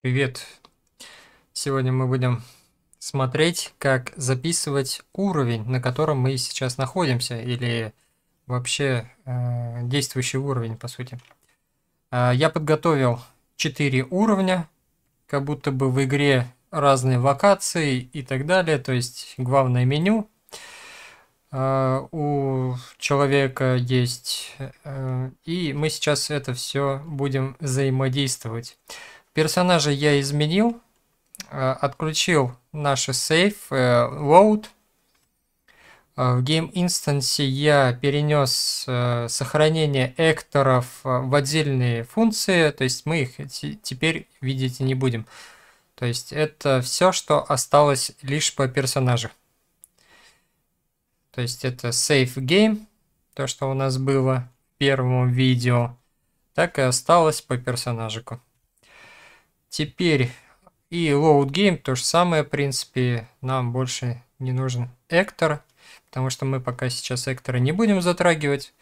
Привет! Сегодня мы будем смотреть, как записывать уровень, на котором мы сейчас находимся, или вообще э, действующий уровень, по сути. Э, я подготовил 4 уровня, как будто бы в игре разные локации и так далее, то есть главное меню. Э, у человека есть, э, и мы сейчас это все будем взаимодействовать. Персонажа я изменил, э, отключил наши сейф, load. Э, э, в Game Instance я перенес сохранение экторов в отдельные функции, то есть мы их теперь видеть не будем. То есть это все, что осталось лишь по персонажу. То есть это Save Game, то, что у нас было в первом видео, так и осталось по персонажику. Теперь и load game то же самое, в принципе, нам больше не нужен Эктор, потому что мы пока сейчас Эктора не будем затрагивать.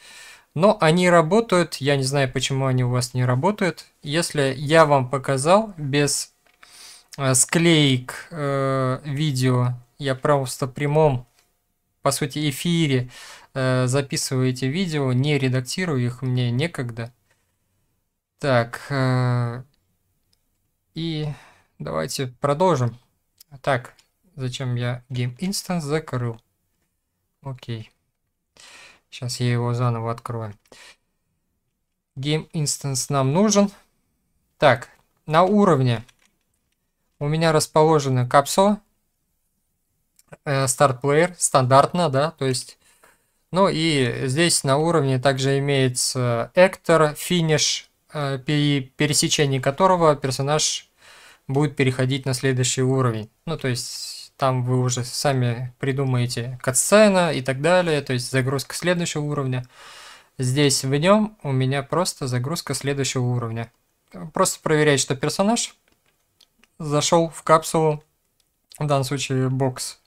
Но они работают, я не знаю, почему они у вас не работают. Если я вам показал без э, склеек э, видео, я просто в прямом, по сути, эфире э, записываю эти видео, не редактирую их, мне некогда. Так, э, и давайте продолжим. Так, зачем я Game Instance закрыл? Окей. Сейчас я его заново открою. Game Instance нам нужен. Так, на уровне у меня расположены капсула, э, старт плеер стандартно, да, то есть, ну и здесь на уровне также имеется Эктор, Финиш, Э, при пересечении которого персонаж будет переходить на следующий уровень. Ну, то есть там вы уже сами придумаете катсцена и так далее, то есть загрузка следующего уровня. Здесь в нем у меня просто загрузка следующего уровня. Просто проверять, что персонаж зашел в капсулу, в данном случае бокс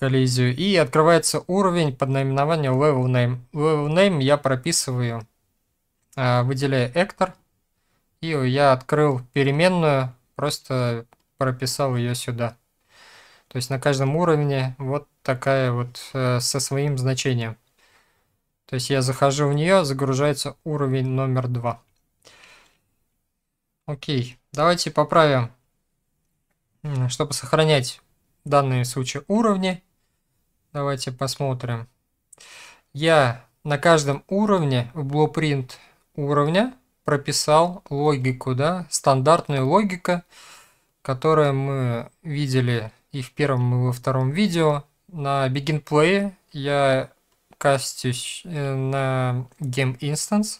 коллизию, и открывается уровень под наименованием Level Name. Level Name я прописываю а, выделяю Эктор. И я открыл переменную, просто прописал ее сюда. То есть на каждом уровне вот такая вот э, со своим значением. То есть я захожу в нее, загружается уровень номер 2. Окей, давайте поправим, чтобы сохранять данные в случае уровни. Давайте посмотрим. Я на каждом уровне в Blueprint уровня прописал логику, да, стандартную логику, которую мы видели и в первом, и во втором видео. На Begin Play я кастюсь э, на Game Instance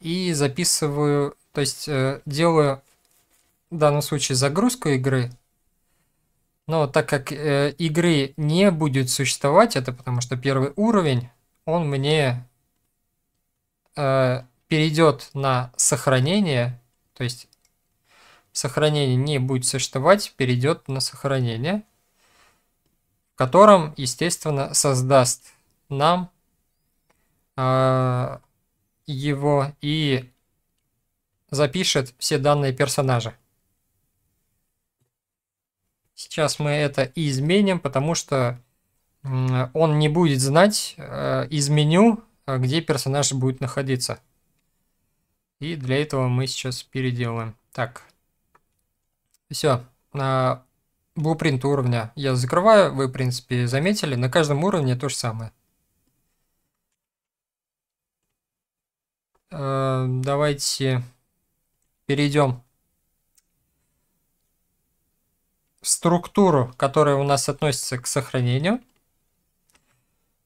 и записываю, то есть э, делаю в данном случае загрузку игры, но так как э, игры не будет существовать, это потому что первый уровень, он мне перейдет на сохранение, то есть сохранение не будет существовать, перейдет на сохранение, в котором, естественно, создаст нам э, его и запишет все данные персонажа. Сейчас мы это и изменим, потому что он не будет знать э, из меню, э, где персонаж будет находиться. И для этого мы сейчас переделаем. Так. Все. А, блупринт уровня я закрываю. Вы, в принципе, заметили. На каждом уровне то же самое. А, давайте перейдем в структуру, которая у нас относится к сохранению.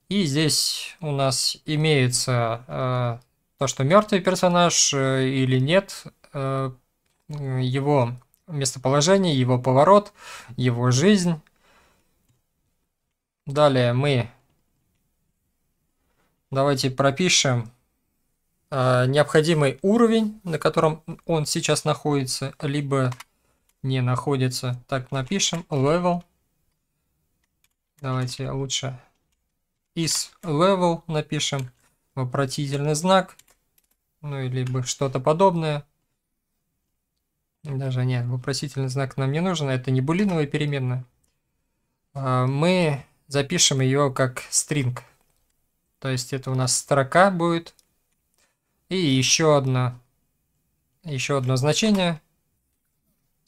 И здесь у нас имеется а, то, что мертвый персонаж э, или нет, э, его местоположение, его поворот, его жизнь. Далее мы давайте пропишем э, необходимый уровень, на котором он сейчас находится, либо не находится. Так, напишем level. Давайте лучше is level напишем, вопросительный знак – ну или бы что-то подобное. Даже нет, вопросительный знак нам не нужен, а это не булиновая переменная. А, мы запишем ее как string. То есть это у нас строка будет. И еще одно, еще одно значение.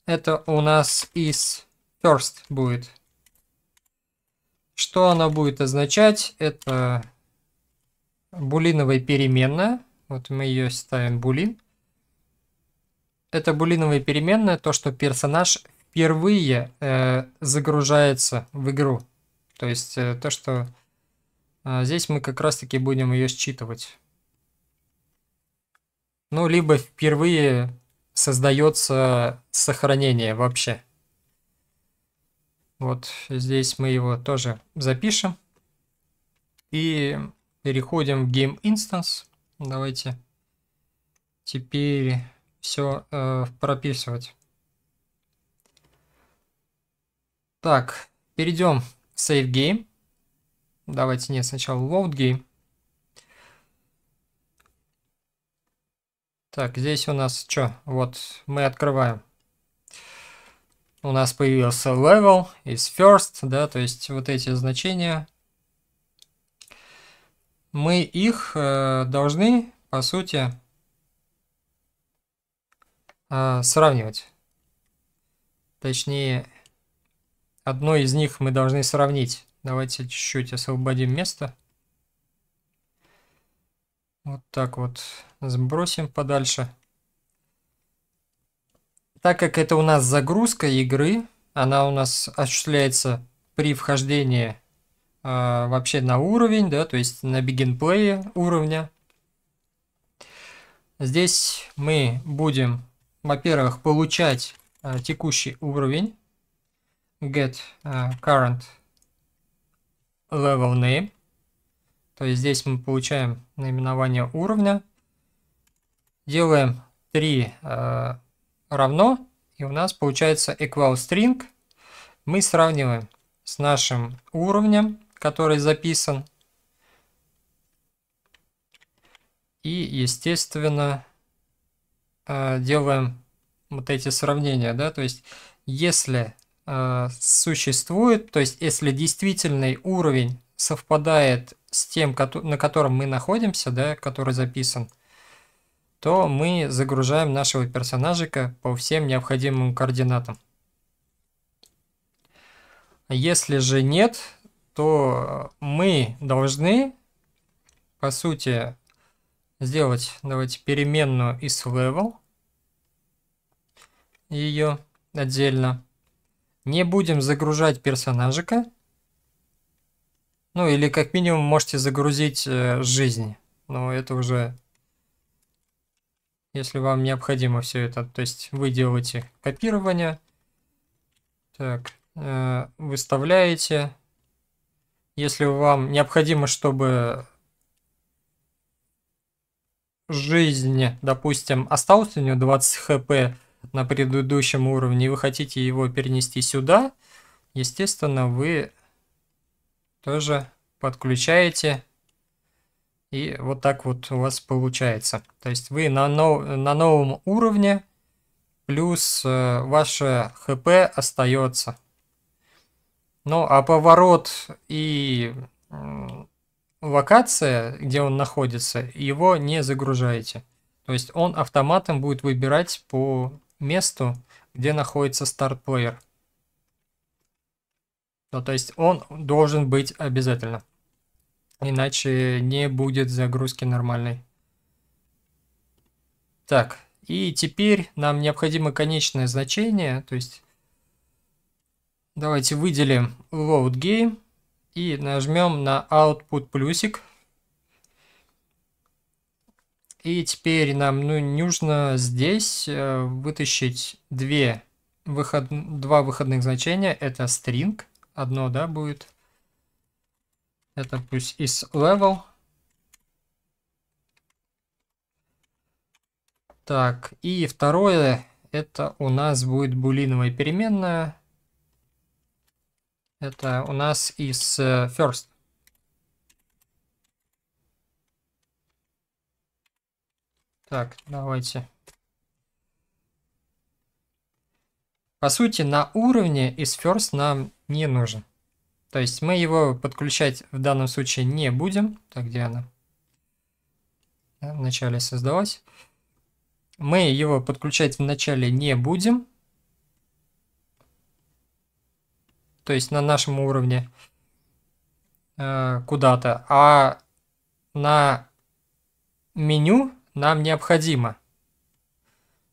Это у нас is first будет. Что она будет означать? Это булиновая переменная вот мы ее ставим булин. Это булиновая переменная, то, что персонаж впервые э, загружается в игру. То есть э, то, что э, здесь мы как раз-таки будем ее считывать. Ну, либо впервые создается сохранение вообще. Вот здесь мы его тоже запишем. И переходим в Game Instance. Давайте теперь все э, прописывать. Так, перейдем в Save Game. Давайте, нет, сначала Load Game. Так, здесь у нас что? Вот мы открываем. У нас появился level, is first, да, то есть вот эти значения мы их э, должны, по сути, э, сравнивать. Точнее, одно из них мы должны сравнить. Давайте чуть-чуть освободим место. Вот так вот сбросим подальше. Так как это у нас загрузка игры, она у нас осуществляется при вхождении а, вообще на уровень, да, то есть на begin play уровня. Здесь мы будем, во-первых, получать а, текущий уровень get а, current level name. То есть здесь мы получаем наименование уровня. Делаем 3 равно, и у нас получается equal string. Мы сравниваем с нашим уровнем который записан. И, естественно, э, делаем вот эти сравнения, да, то есть если э, существует, то есть если действительный уровень совпадает с тем, на котором мы находимся, да, который записан, то мы загружаем нашего персонажика по всем необходимым координатам. Если же нет, что мы должны, по сути, сделать, давайте, переменную из level, ее отдельно. Не будем загружать персонажика. Ну или как минимум можете загрузить э, жизнь. Но это уже, если вам необходимо все это. То есть вы делаете копирование. Так, э, выставляете если вам необходимо, чтобы жизнь, допустим, осталось у него 20 хп на предыдущем уровне, и вы хотите его перенести сюда, естественно, вы тоже подключаете, и вот так вот у вас получается. То есть вы на, нов на новом уровне, плюс э, ваше хп остается. Ну, а поворот и локация, где он находится, его не загружаете. То есть он автоматом будет выбирать по месту, где находится старт-плеер. Ну, то есть он должен быть обязательно. Иначе не будет загрузки нормальной. Так, и теперь нам необходимо конечное значение, то есть Давайте выделим load game и нажмем на output плюсик. И теперь нам ну, нужно здесь э, вытащить две выход... два выходных значения. Это string, одно, да, будет. Это пусть is level. Так, и второе, это у нас будет булиновая переменная это у нас из э, first. Так, давайте. По сути, на уровне из first нам не нужен. То есть мы его подключать в данном случае не будем. Так, где она? Вначале создалась. Мы его подключать вначале не будем. то есть на нашем уровне э, куда-то, а на меню нам необходимо.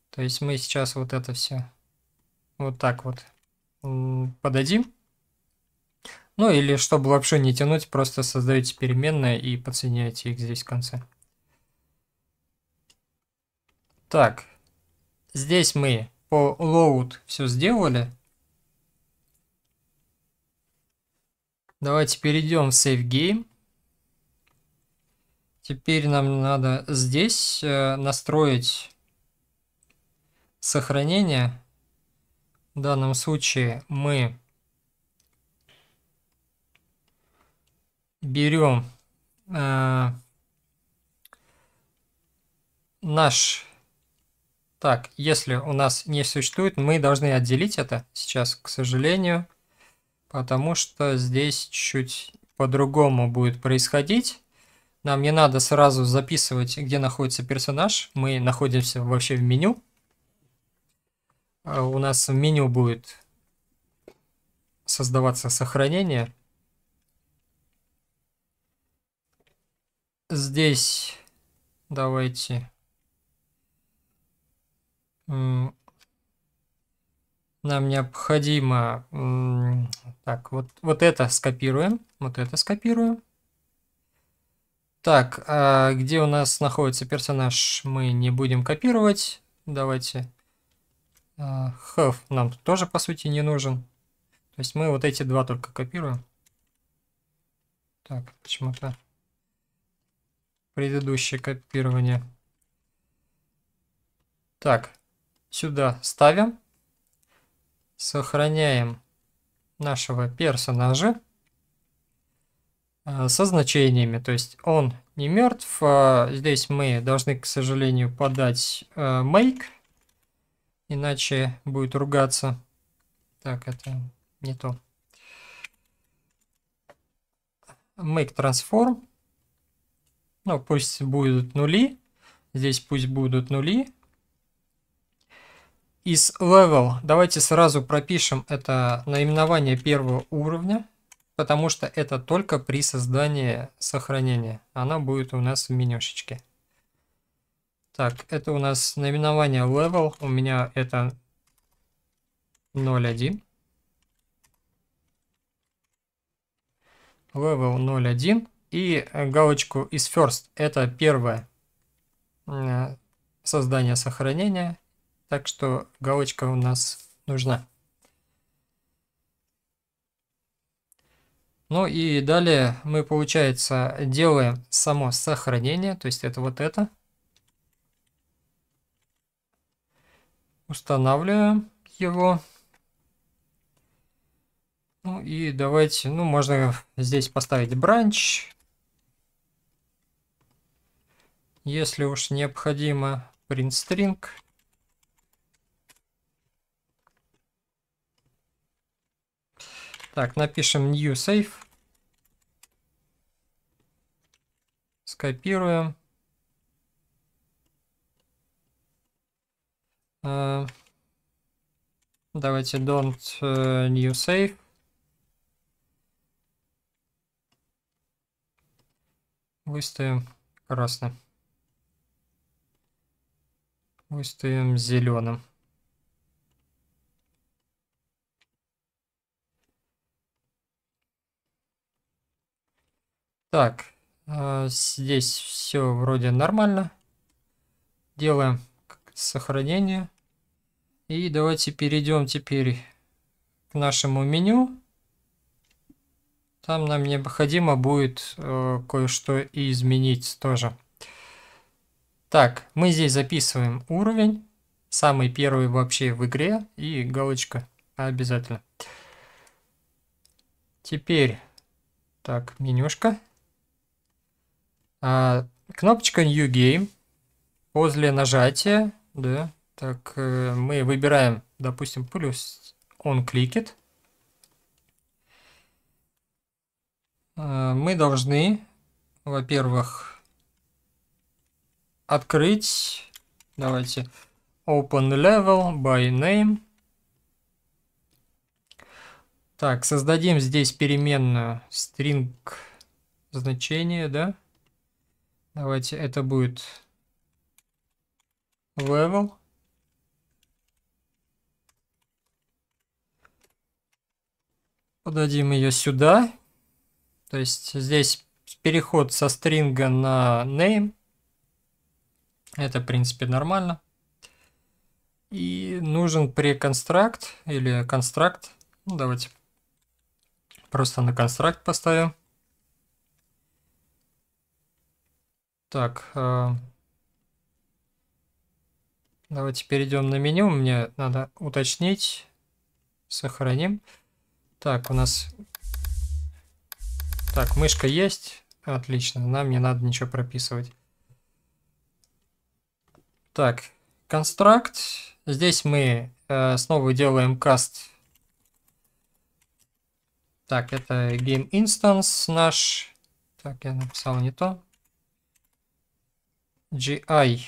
То есть мы сейчас вот это все вот так вот подадим. Ну или чтобы вообще не тянуть, просто создаете переменные и подсоединяете их здесь в конце. Так, здесь мы по load все сделали. Давайте перейдем в Save Game. Теперь нам надо здесь э, настроить сохранение. В данном случае мы берем э, наш... Так, если у нас не существует, мы должны отделить это сейчас, к сожалению потому что здесь чуть по-другому будет происходить. Нам не надо сразу записывать, где находится персонаж. Мы находимся вообще в меню. А у нас в меню будет создаваться сохранение. Здесь давайте нам необходимо... Так, вот, вот это скопируем. Вот это скопируем. Так, а где у нас находится персонаж, мы не будем копировать. Давайте. Have а, нам тоже, по сути, не нужен. То есть мы вот эти два только копируем. Так, почему-то предыдущее копирование. Так, сюда ставим сохраняем нашего персонажа а, со значениями, то есть он не мертв. А здесь мы должны, к сожалению, подать make, а, иначе будет ругаться. Так, это не то. Make transform. Ну, пусть будут нули. Здесь пусть будут нули из level давайте сразу пропишем это наименование первого уровня, потому что это только при создании сохранения. Она будет у нас в менюшечке. Так, это у нас наименование level. У меня это 0.1. Level 0.1. И галочку из first. Это первое э, создание сохранения так что галочка у нас нужна. Ну и далее мы, получается, делаем само сохранение, то есть это вот это. Устанавливаем его. Ну и давайте, ну можно здесь поставить бранч, если уж необходимо, print string. Так, напишем new save. Скопируем. Э, давайте don't э, new save. Выставим красным. Выставим зеленым. Так, э, здесь все вроде нормально. Делаем сохранение. И давайте перейдем теперь к нашему меню. Там нам необходимо будет э, кое-что изменить тоже. Так, мы здесь записываем уровень. Самый первый вообще в игре. И галочка обязательно. Теперь, так, менюшка. А, кнопочка New Game. После нажатия, да, так э, мы выбираем, допустим, плюс он кликет. А, мы должны, во-первых, открыть, давайте, open level by name. Так, создадим здесь переменную string значение, да? Давайте это будет level. Подадим ее сюда. То есть здесь переход со стринга на name. Это, в принципе, нормально. И нужен преконстракт или констракт. Ну, давайте просто на констракт поставим. Так. Э, давайте перейдем на меню. Мне надо уточнить. Сохраним. Так, у нас... Так, мышка есть. Отлично. Нам не надо ничего прописывать. Так, констракт. Здесь мы э, снова делаем каст. Так, это game instance наш. Так, я написал не то. GI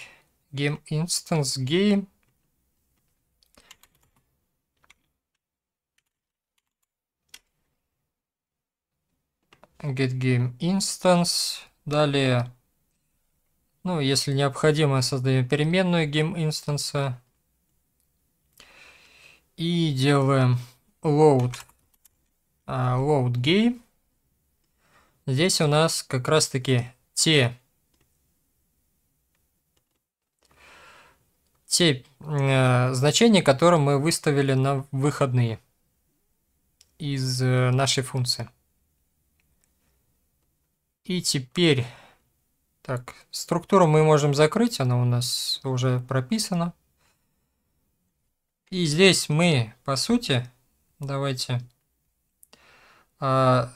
Game Instance Game get game instance. Далее, ну, если необходимо, создаем переменную game instance. И делаем load, а, load game. Здесь у нас как раз таки те те э, значения, которые мы выставили на выходные из э, нашей функции. И теперь, так, структуру мы можем закрыть, она у нас уже прописана. И здесь мы, по сути, давайте, э,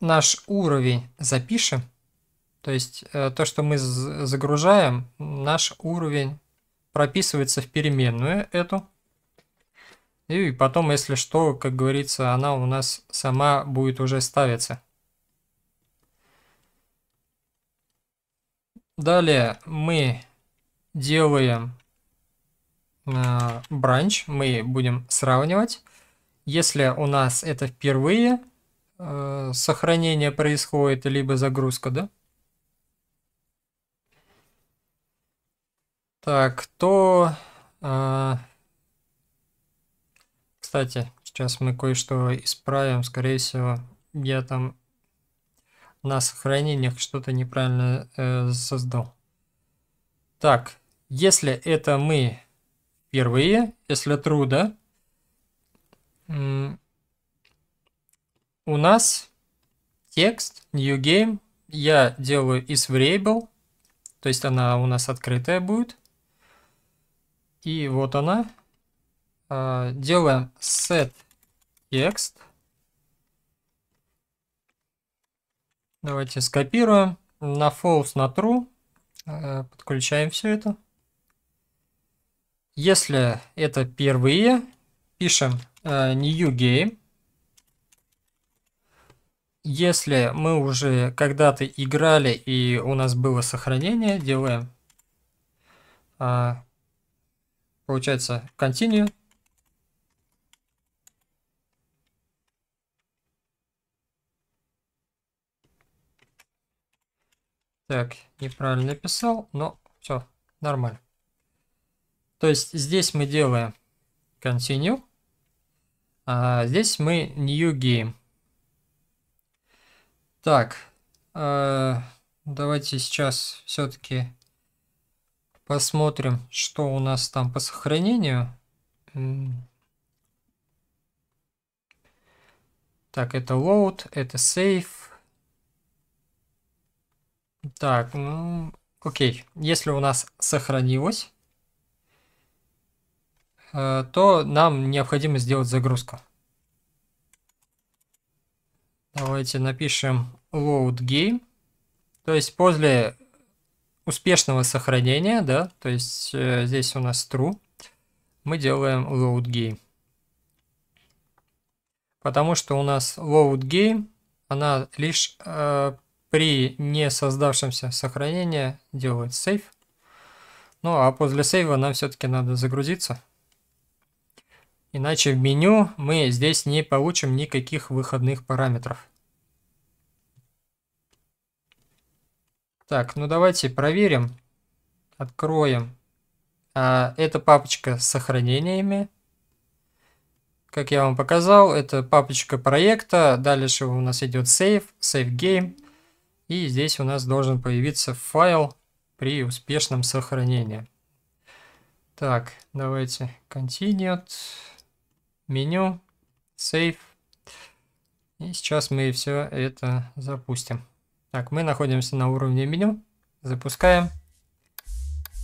наш уровень запишем. То есть э, то, что мы загружаем, наш уровень прописывается в переменную эту. И потом, если что, как говорится, она у нас сама будет уже ставиться. Далее мы делаем э, бранч, мы будем сравнивать. Если у нас это впервые э, сохранение происходит, либо загрузка, да, Так, то, А... Кстати, сейчас мы кое-что исправим. Скорее всего, я там на сохранениях что-то неправильно э, создал. Так, если это мы впервые, если трудно, у нас текст new game я делаю из variable, то есть она у нас открытая будет. И вот она. А, делаем set text. Давайте скопируем. На false, на true. А, подключаем все это. Если это первые, пишем а, new game. Если мы уже когда-то играли и у нас было сохранение, делаем Получается, continue. Так, неправильно написал, но все, нормально. То есть здесь мы делаем continue, а здесь мы new game. Так, э, давайте сейчас все-таки Посмотрим, что у нас там по сохранению. Так, это load, это save. Так, ну, окей. Если у нас сохранилось, э, то нам необходимо сделать загрузку. Давайте напишем load game. То есть после успешного сохранения, да, то есть э, здесь у нас true, мы делаем load game. Потому что у нас load game, она лишь э, при не создавшемся сохранении делает save. Ну а после сейва нам все-таки надо загрузиться. Иначе в меню мы здесь не получим никаких выходных параметров. Так, ну давайте проверим. Откроем. А, это папочка с сохранениями. Как я вам показал, это папочка проекта. Дальше у нас идет сейф, save game. И здесь у нас должен появиться файл при успешном сохранении. Так, давайте Continue, меню, save. И сейчас мы все это запустим. Так, мы находимся на уровне меню. Запускаем.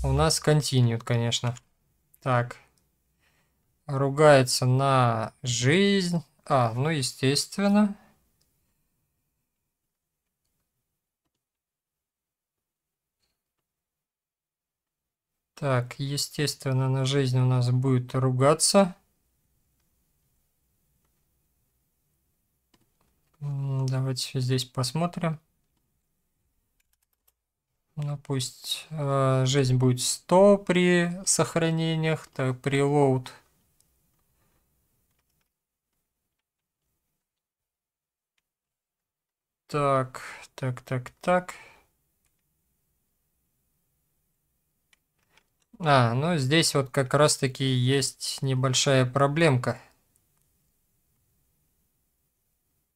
У нас continued, конечно. Так. Ругается на жизнь. А, ну естественно. Так, естественно, на жизнь у нас будет ругаться. Давайте здесь посмотрим. Ну, пусть э, жизнь будет 100 при сохранениях, так, при лоуд. Так, так, так, так. А, ну здесь вот как раз-таки есть небольшая проблемка.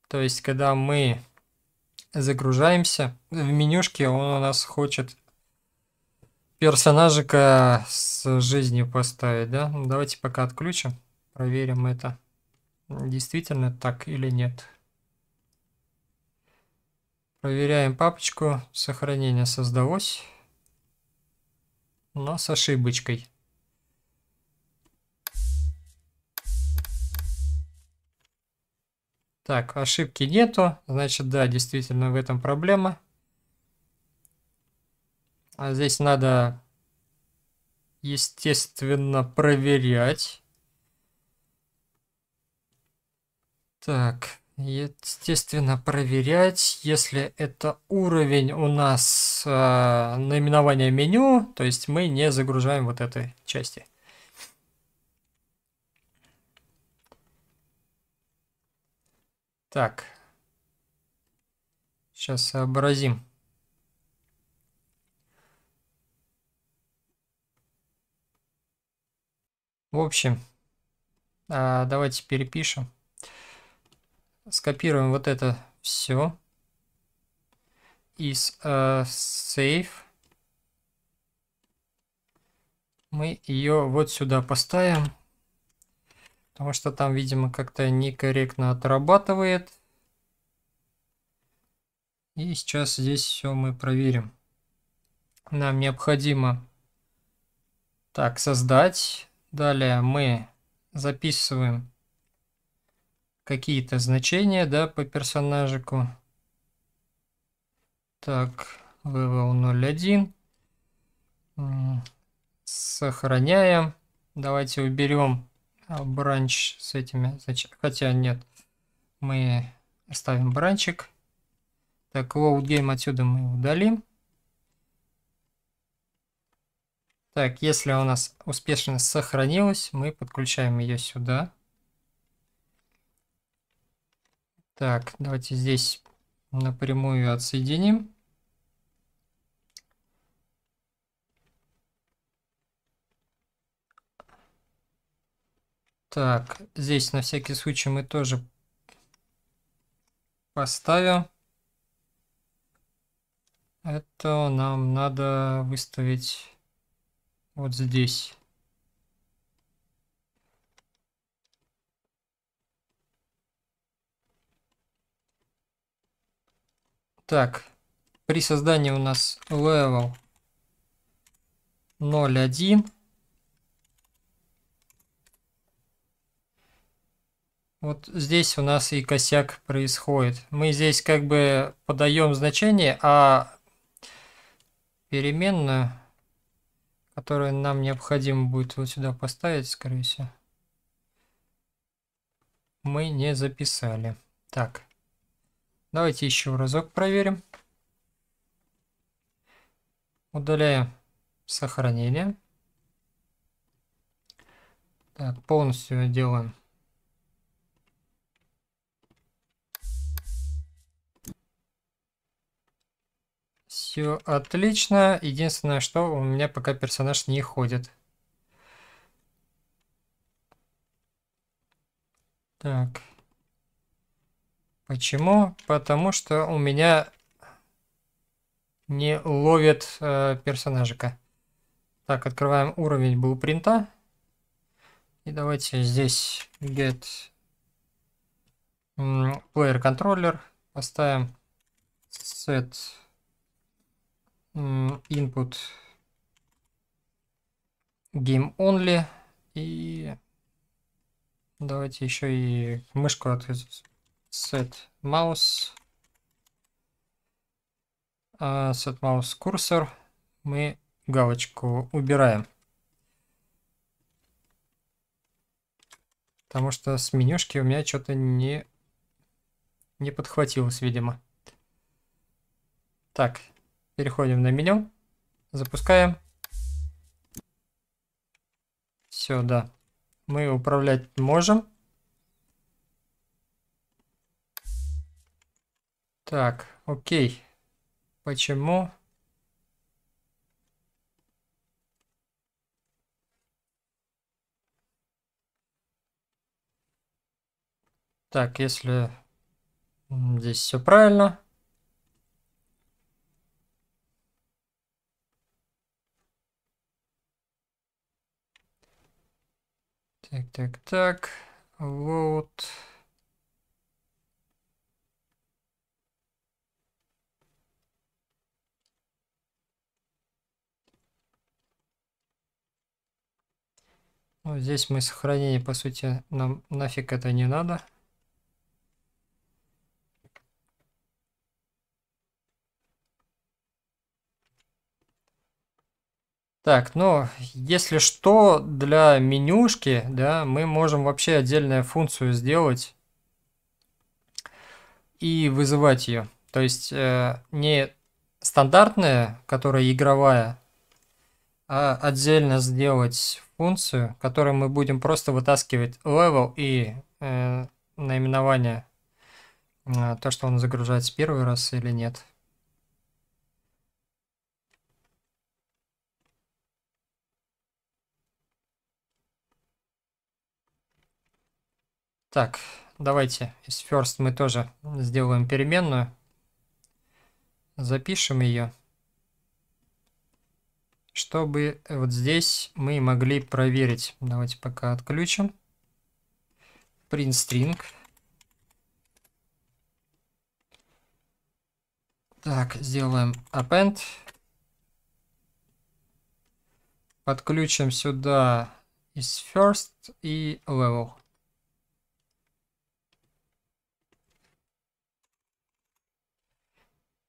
То есть, когда мы Загружаемся. В менюшке он у нас хочет персонажика с жизнью поставить, да? Ну, давайте пока отключим, проверим это, действительно так или нет. Проверяем папочку, сохранение создалось, но с ошибочкой. Так, ошибки нету. Значит, да, действительно в этом проблема. А здесь надо, естественно, проверять. Так, естественно, проверять, если это уровень у нас э, наименования меню, то есть мы не загружаем вот этой части. Так. Сейчас сообразим. В общем, а, давайте перепишем. Скопируем вот это все из э, save мы ее вот сюда поставим Потому что там, видимо, как-то некорректно отрабатывает. И сейчас здесь все мы проверим. Нам необходимо так создать. Далее мы записываем какие-то значения, да, по персонажику. Так, level 01. Сохраняем. Давайте уберем а, бранч с этими. Хотя нет, мы оставим бранчик. Так, load game отсюда мы удалим. Так, если у нас успешно сохранилась, мы подключаем ее сюда. Так, давайте здесь напрямую отсоединим. Так, здесь на всякий случай мы тоже поставим. Это нам надо выставить вот здесь. Так, при создании у нас level 0.1. Вот здесь у нас и косяк происходит. Мы здесь как бы подаем значение, а переменную, которую нам необходимо будет вот сюда поставить, скорее всего, мы не записали. Так, давайте еще разок проверим. Удаляем сохранение. Так, полностью делаем Все отлично. Единственное, что у меня пока персонаж не ходит. Так. Почему? Потому что у меня не ловит э, персонажика. Так, открываем уровень блупринта. И давайте здесь get player controller поставим set input game only и давайте еще и мышку открыть set mouse а set mouse курсор мы галочку убираем потому что с менюшки у меня что-то не не подхватилось видимо так Переходим на меню. Запускаем. Все, да. Мы управлять можем. Так, окей. Почему? Так, если здесь все правильно. Так, так, так. Вот. Вот ну, здесь мы сохранение, по сути, нам нафиг это не надо. Так, ну, если что, для менюшки, да, мы можем вообще отдельную функцию сделать и вызывать ее. То есть э, не стандартная, которая игровая, а отдельно сделать функцию, которой мы будем просто вытаскивать level и э, наименование, э, то, что он загружается первый раз или нет. Так, давайте из first мы тоже сделаем переменную. Запишем ее. Чтобы вот здесь мы могли проверить. Давайте пока отключим. Print string. Так, сделаем append. Подключим сюда из first и level.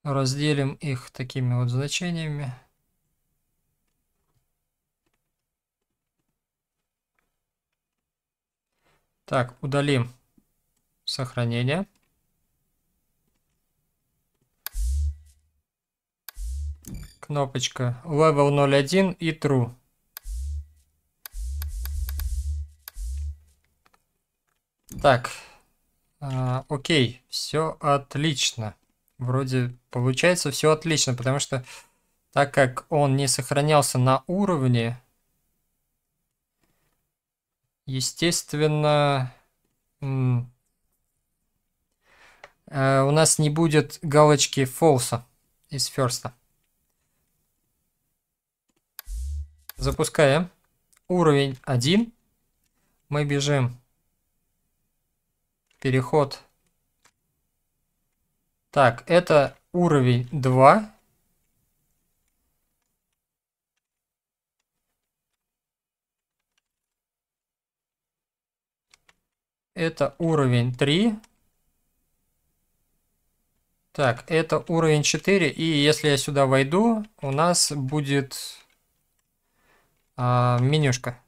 разделим их такими вот значениями. Так, удалим сохранение. Кнопочка level 01 и true. Так, а, окей, все отлично вроде получается все отлично, потому что так как он не сохранялся на уровне, естественно, э, у нас не будет галочки фолса из ферста. Запускаем. Уровень 1. Мы бежим. Переход так, это уровень 2. Это уровень 3. Так, это уровень 4. И если я сюда войду, у нас будет а, менюшка.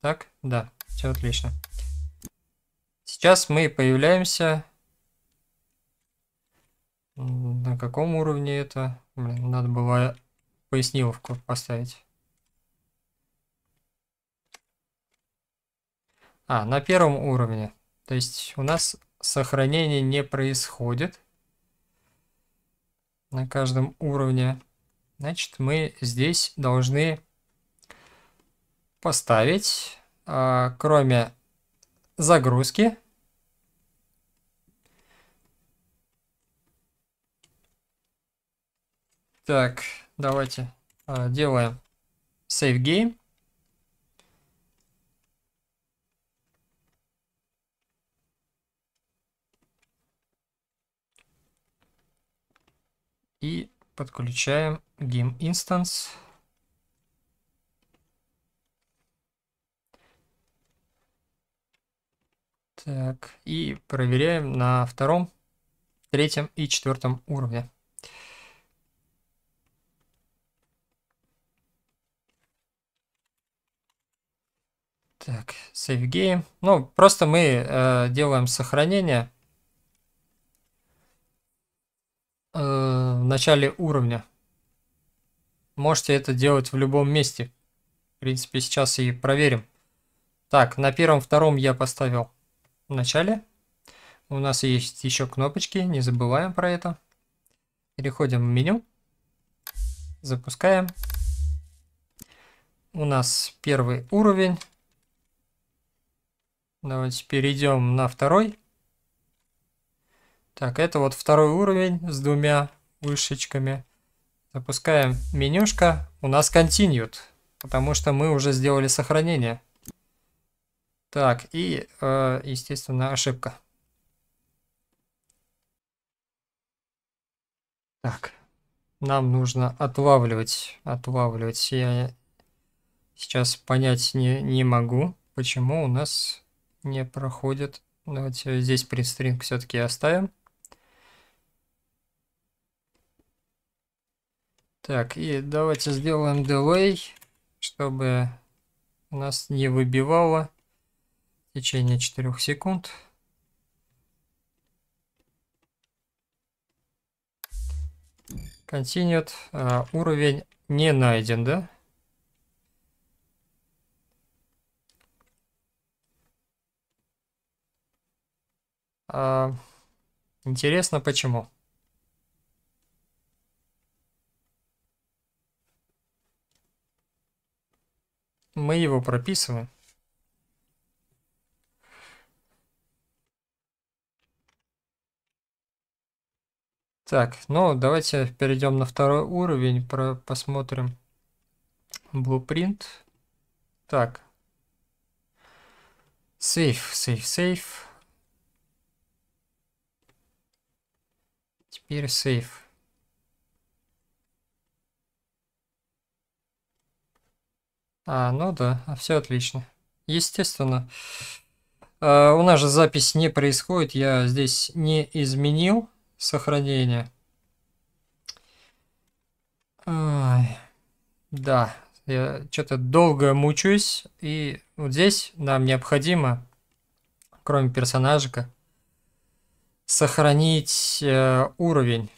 Так, да, все отлично. Сейчас мы появляемся на каком уровне это? Блин, надо было э, поясниловку поставить. А, на первом уровне. То есть у нас сохранение не происходит на каждом уровне. Значит, мы здесь должны поставить, а, кроме загрузки, Так, давайте э, делаем save game. И подключаем game instance. Так, и проверяем на втором, третьем и четвертом уровне. Так, save game. Ну, просто мы э, делаем сохранение э, в начале уровня. Можете это делать в любом месте. В принципе, сейчас и проверим. Так, на первом-втором я поставил в начале. У нас есть еще кнопочки, не забываем про это. Переходим в меню. Запускаем. У нас первый уровень. Давайте перейдем на второй. Так, это вот второй уровень с двумя вышечками. Запускаем менюшка. У нас Continued, потому что мы уже сделали сохранение. Так, и, э, естественно, ошибка. Так, нам нужно отлавливать, отлавливать. Я сейчас понять не, не могу, почему у нас не проходит. Давайте здесь принтстринг все-таки оставим. Так, и давайте сделаем delay, чтобы нас не выбивало в течение 4 секунд. Continued. А, уровень не найден, да? А, интересно, почему. Мы его прописываем. Так, ну давайте перейдем на второй уровень, про посмотрим blueprint. Так, сейф, сейф, сейф. Теперь сейф. А, ну да, а все отлично. Естественно, а, у нас же запись не происходит. Я здесь не изменил сохранение. Ой, да, я что-то долго мучаюсь. И вот здесь нам необходимо, кроме персонажика, сохранить э, уровень.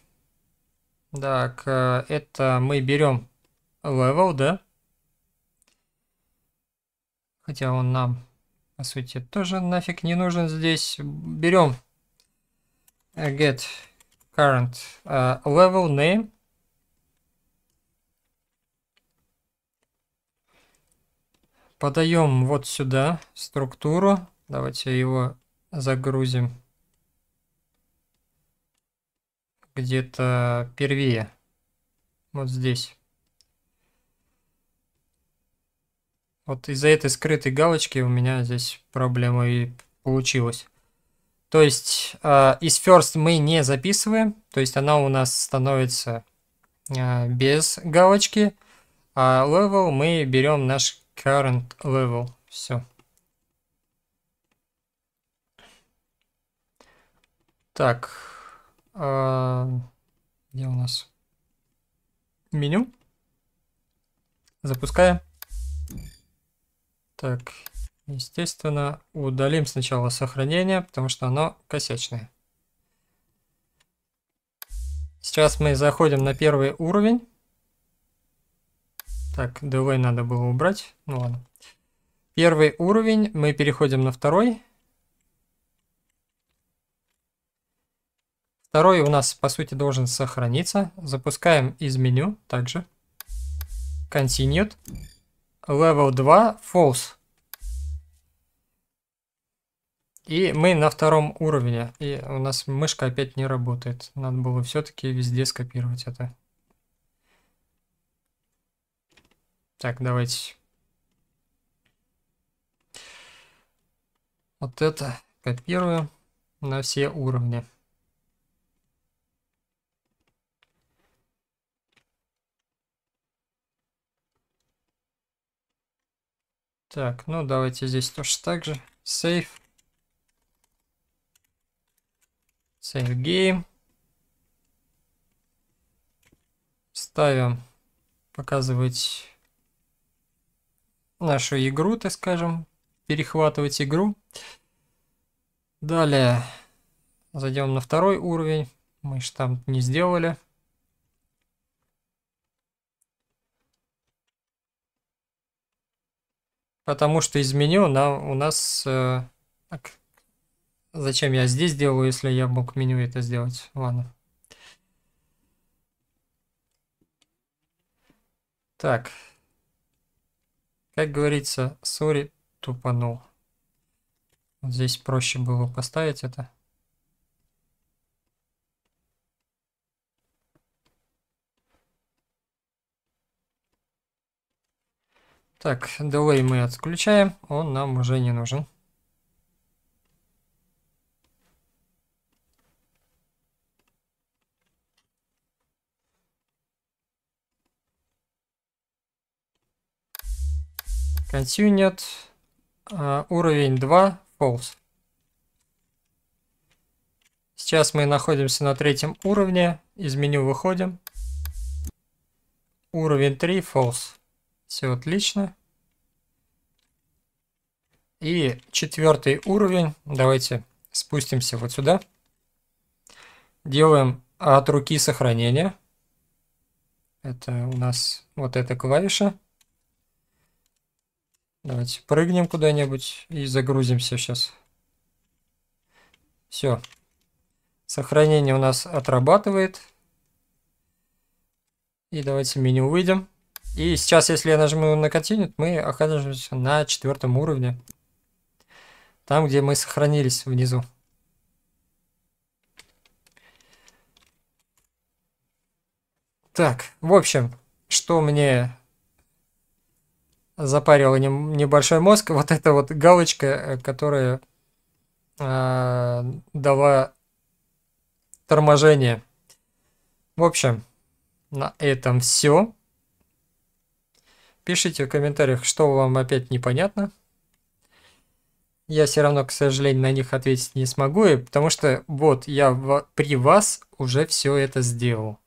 Так, это мы берем level, да? Хотя он нам, по сути, тоже нафиг не нужен здесь. Берем э, get current uh, level name. Подаем вот сюда структуру. Давайте его загрузим. где-то первее. Вот здесь. Вот из-за этой скрытой галочки у меня здесь проблема и получилась. То есть а, из first мы не записываем, то есть она у нас становится а, без галочки, а level мы берем наш current level. Все. Так, а, где у нас? Меню. Запускаем. Так, естественно, удалим сначала сохранение, потому что оно косячное. Сейчас мы заходим на первый уровень. Так, давай, надо было убрать. Ну ладно. Первый уровень, мы переходим на второй. Второй у нас, по сути, должен сохраниться. Запускаем из меню также. Continued. Level 2 false. И мы на втором уровне. И у нас мышка опять не работает. Надо было все-таки везде скопировать это. Так, давайте. Вот это копирую на все уровни. Так, ну давайте здесь тоже так же. Save. Save game. Ставим показывать нашу игру, так скажем, перехватывать игру. Далее зайдем на второй уровень. Мы же там не сделали. Потому что из на, у нас... Э, так, зачем я здесь делаю, если я мог меню это сделать? Ладно. Так. Как говорится, сори, тупанул. Вот здесь проще было поставить это. Так, delay мы отключаем, он нам уже не нужен. Continued, uh, уровень 2, false. Сейчас мы находимся на третьем уровне, из меню выходим. Уровень 3, false. Все отлично. И четвертый уровень. Давайте спустимся вот сюда. Делаем от руки сохранение. Это у нас вот эта клавиша. Давайте прыгнем куда-нибудь и загрузимся сейчас. Все. Сохранение у нас отрабатывает. И давайте меню выйдем. И сейчас, если я нажму на Continue, мы оказываемся на четвертом уровне. Там, где мы сохранились внизу. Так, в общем, что мне запарило небольшой мозг, вот эта вот галочка, э, которая э, дала торможение. В общем, на этом все. Пишите в комментариях, что вам опять непонятно. Я все равно, к сожалению, на них ответить не смогу, и потому что вот я при вас уже все это сделал.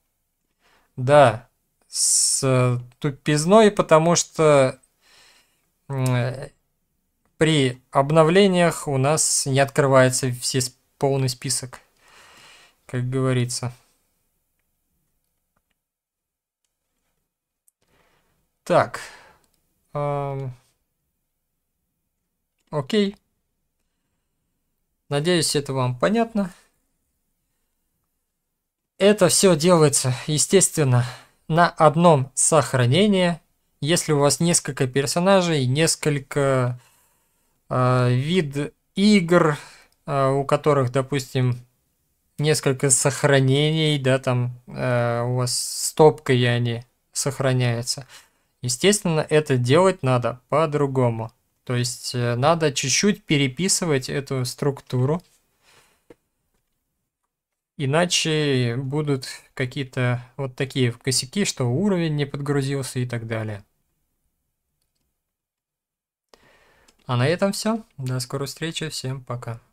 Да, с тупизной, потому что при обновлениях у нас не открывается все полный список, как говорится. Так. Эм... Окей. Надеюсь, это вам понятно. Это все делается, естественно, на одном сохранении. Если у вас несколько персонажей, несколько э, вид игр, э, у которых, допустим, несколько сохранений, да, там э, у вас стопка, стопкой они сохраняются – Естественно, это делать надо по-другому. То есть э, надо чуть-чуть переписывать эту структуру. Иначе будут какие-то вот такие косяки, что уровень не подгрузился и так далее. А на этом все. До скорой встречи. Всем пока.